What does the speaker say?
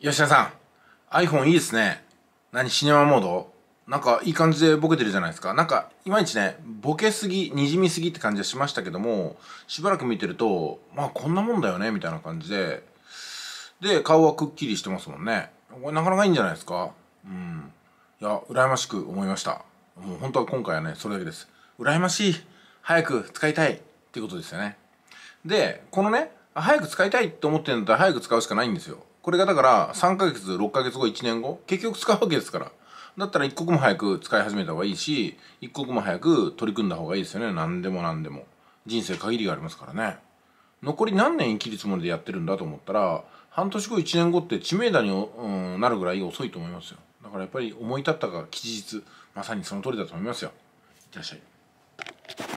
吉田さん iPhone いいですね何シネマモードなんかいい感じでボケてるじゃないですかなんかいまいちねボケすぎにじみすぎって感じはしましたけどもしばらく見てるとまあこんなもんだよねみたいな感じでで顔はくっきりしてますもんねこれなかなかいいんじゃないですかうんいや羨ましく思いましたもう本当は今回はねそれだけです羨ましい早く使いたいっていうことですよねでこのね早く使いたいって思ってるんだったら早く使うしかないんですよこれがだから3ヶ月6ヶ月後1年後結局使うわけですからだったら一刻も早く使い始めた方がいいし一刻も早く取り組んだ方がいいですよね何でも何でも人生限りがありますからね残り何年生きるつもりでやってるんだと思ったら半年後1年後って知名度に、うん、なるぐらい遅いと思いますよだからやっぱり思い立ったが吉日まさにその通りだと思いますよいってらっしゃい